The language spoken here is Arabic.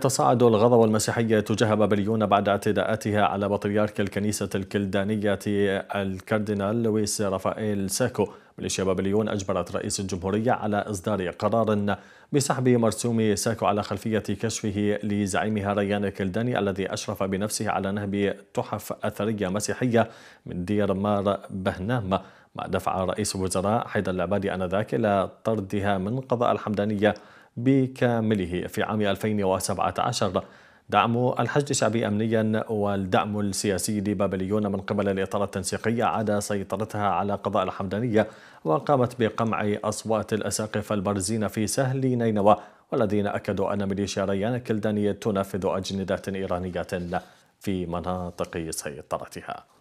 يتصاعد الغضب المسيحي تجاه بابليون بعد اعتداءاتها على بطريرك الكنيسة الكلدانية الكاردينال لويس رافائيل ساكو ميليشيا بابليون أجبرت رئيس الجمهورية على إصدار قرار بسحب مرسوم ساكو على خلفية كشفه لزعيمها ريان كلداني الذي أشرف بنفسه على نهب تحف أثرية مسيحية من دير مار بهنام ما دفع رئيس الوزراء حيدر العبادي آنذاك إلى طردها من قضاء الحمدانية بكامله في عام 2017 دعم الحشد الشعبي أمنيا والدعم السياسي لبابليون من قبل الاطار التنسيقي عاد سيطرتها على قضاء الحمدانية وقامت بقمع أصوات الأساقفة البارزين في سهل نينوى والذين أكدوا أن ميليشيا ريان كلدانيه تنفذ أجندات إيرانية في مناطق سيطرتها